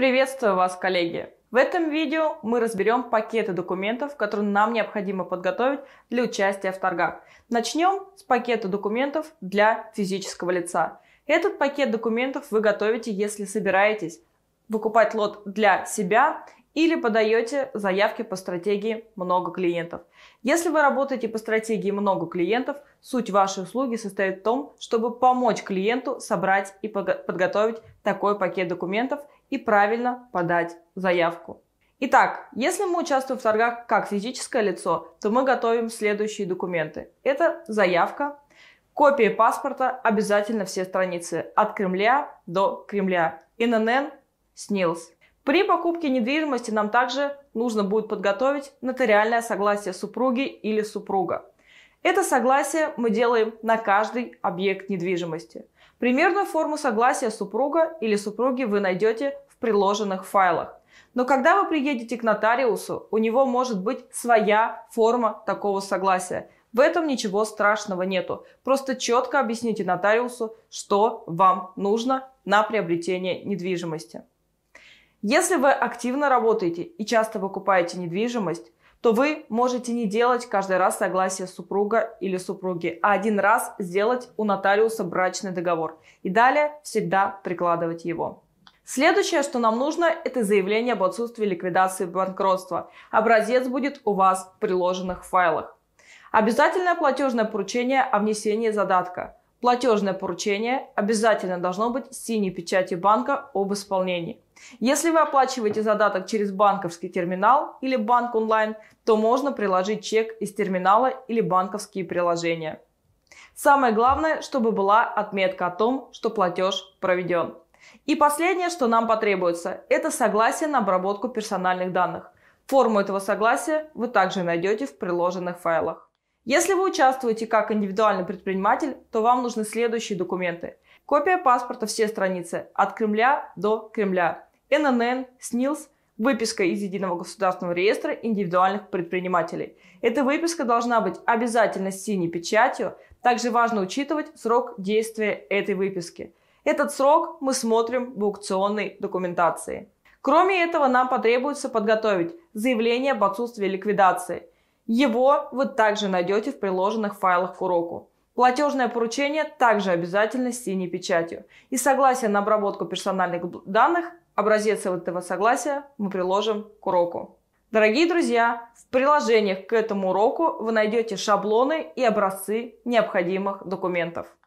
Приветствую вас, коллеги! В этом видео мы разберем пакеты документов, которые нам необходимо подготовить для участия в торгах. Начнем с пакета документов для физического лица. Этот пакет документов вы готовите, если собираетесь выкупать лот для себя или подаете заявки по стратегии «много клиентов». Если вы работаете по стратегии «много клиентов», суть вашей услуги состоит в том, чтобы помочь клиенту собрать и подготовить такой пакет документов и правильно подать заявку. Итак, если мы участвуем в торгах как физическое лицо, то мы готовим следующие документы. Это заявка, копия паспорта, обязательно все страницы, от Кремля до Кремля, ИНН, СНИЛС. При покупке недвижимости нам также нужно будет подготовить нотариальное согласие супруги или супруга. Это согласие мы делаем на каждый объект недвижимости – Примерную форму согласия супруга или супруги вы найдете в приложенных файлах. Но когда вы приедете к нотариусу, у него может быть своя форма такого согласия. В этом ничего страшного нету. Просто четко объясните нотариусу, что вам нужно на приобретение недвижимости. Если вы активно работаете и часто выкупаете недвижимость, то вы можете не делать каждый раз согласие супруга или супруги, а один раз сделать у нотариуса брачный договор и далее всегда прикладывать его. Следующее, что нам нужно, это заявление об отсутствии ликвидации банкротства. Образец будет у вас в приложенных файлах. Обязательное платежное поручение о внесении задатка – Платежное поручение обязательно должно быть с синей печатью банка об исполнении. Если вы оплачиваете задаток через банковский терминал или банк онлайн, то можно приложить чек из терминала или банковские приложения. Самое главное, чтобы была отметка о том, что платеж проведен. И последнее, что нам потребуется, это согласие на обработку персональных данных. Форму этого согласия вы также найдете в приложенных файлах. Если вы участвуете как индивидуальный предприниматель, то вам нужны следующие документы. Копия паспорта все страницы от Кремля до Кремля, ННН, СНИЛС, выписка из Единого государственного реестра индивидуальных предпринимателей. Эта выписка должна быть обязательно с синей печатью. Также важно учитывать срок действия этой выписки. Этот срок мы смотрим в аукционной документации. Кроме этого, нам потребуется подготовить заявление об отсутствии ликвидации, его вы также найдете в приложенных файлах к уроку. Платежное поручение также обязательно с синей печатью. И согласие на обработку персональных данных, образец этого согласия мы приложим к уроку. Дорогие друзья, в приложениях к этому уроку вы найдете шаблоны и образцы необходимых документов.